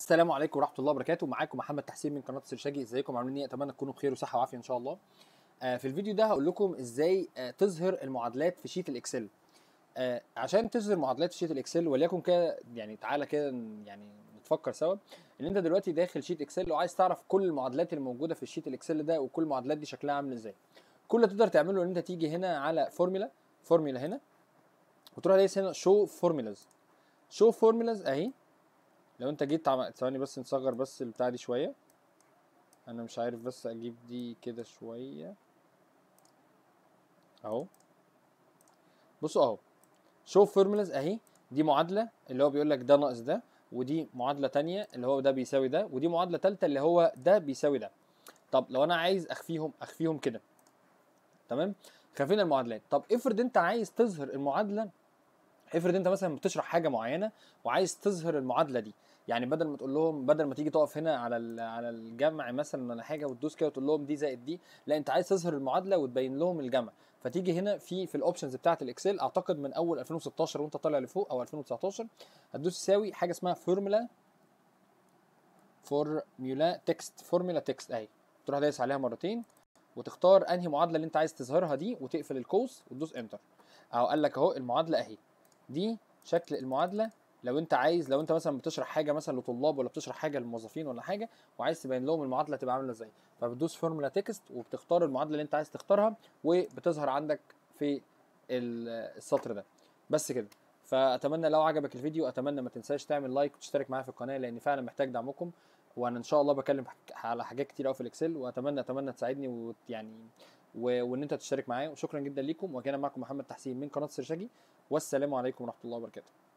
السلام عليكم ورحمه الله وبركاته معاكم محمد تحسين من قناه السرشاجي ازيكم عاملين ايه اتمنى تكونوا بخير وصحه وعافيه ان شاء الله آه، في الفيديو ده هقول لكم ازاي آه، تظهر المعادلات في شيت الاكسل آه، عشان تظهر معادلات في شيت الاكسل وليكن كده يعني تعالى كده يعني نتفكر سوا ان انت دلوقتي داخل شيت اكسل وعايز تعرف كل المعادلات الموجوده في الشيت الاكسل ده وكل المعادلات دي شكلها عامل ازاي كل اللي تقدر تعمله ان انت تيجي هنا على فورمولا فورمولا هنا وتروح دايس هنا شو فورمولاز شو فورمولاز اهي لو انت جيت عم... ثواني بس نصغر بس البتاع دي شويه انا مش عارف بس اجيب دي كده شويه اهو بصوا اهو شو فورمولاز اهي دي معادله اللي هو بيقول لك ده ناقص ده ودي معادله تانية اللي هو ده بيساوي ده ودي معادله ثالثه اللي هو ده بيساوي ده طب لو انا عايز اخفيهم اخفيهم كده تمام خفينا المعادلات طب افرض انت عايز تظهر المعادله افرض انت مثلا بتشرح حاجه معينه وعايز تظهر المعادله دي يعني بدل ما تقول لهم بدل ما تيجي تقف هنا على على الجمع مثلا ولا حاجه وتدوس كده وتقول لهم دي زائد دي لا انت عايز تظهر المعادله وتبين لهم الجمع فتيجي هنا في في الاوبشنز بتاعه الاكسل اعتقد من اول 2016 وانت طالع لفوق او 2019 هتدوس تساوي حاجه اسمها فورمولا فورمولا تكست فورمولا تكست اهي تروح دايس عليها مرتين وتختار انهي معادله اللي انت عايز تظهرها دي وتقفل الكوس وتدوس انتر اهو قال لك اهو المعادله اهي دي شكل المعادله لو انت عايز لو انت مثلا بتشرح حاجه مثلا لطلاب ولا بتشرح حاجه للموظفين ولا حاجه وعايز تبين لهم المعادله تبقى عامله ازاي فبتدوس فورمولا تكست وبتختار المعادله اللي انت عايز تختارها وبتظهر عندك في السطر ده بس كده فاتمنى لو عجبك الفيديو اتمنى ما تنساش تعمل لايك وتشترك معايا في القناه لان فعلا محتاج دعمكم وانا ان شاء الله بكلم على حاجات كتير قوي في الاكسل واتمنى اتمنى تساعدني ويعني وان انت تشترك معايا وشكرا جدا ليكم وكان معكم محمد تحسين من قناه سرشاجي والسلام عليكم ورحمه الله وبركاته